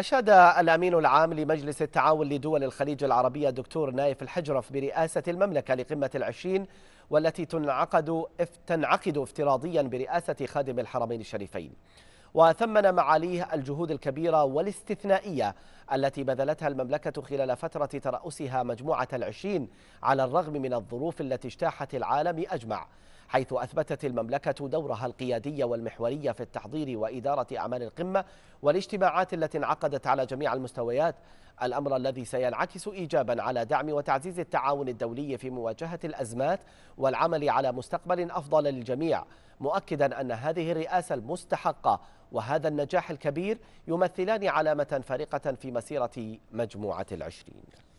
أشاد الأمين العام لمجلس التعاون لدول الخليج العربية دكتور نايف الحجرف برئاسة المملكة لقمة العشرين والتي تنعقد تنعقد افتراضيا برئاسة خادم الحرمين الشريفين وثمن معاليه الجهود الكبيرة والاستثنائية التي بذلتها المملكة خلال فترة ترأسها مجموعة العشرين على الرغم من الظروف التي اجتاحت العالم أجمع حيث أثبتت المملكة دورها القيادي والمحوري في التحضير وإدارة أعمال القمة والاجتماعات التي انعقدت على جميع المستويات الأمر الذي سينعكس إيجابا على دعم وتعزيز التعاون الدولي في مواجهة الأزمات والعمل على مستقبل أفضل للجميع مؤكدا أن هذه الرئاسة المستحقة وهذا النجاح الكبير يمثلان علامة فارقة في مسيرة مجموعة العشرين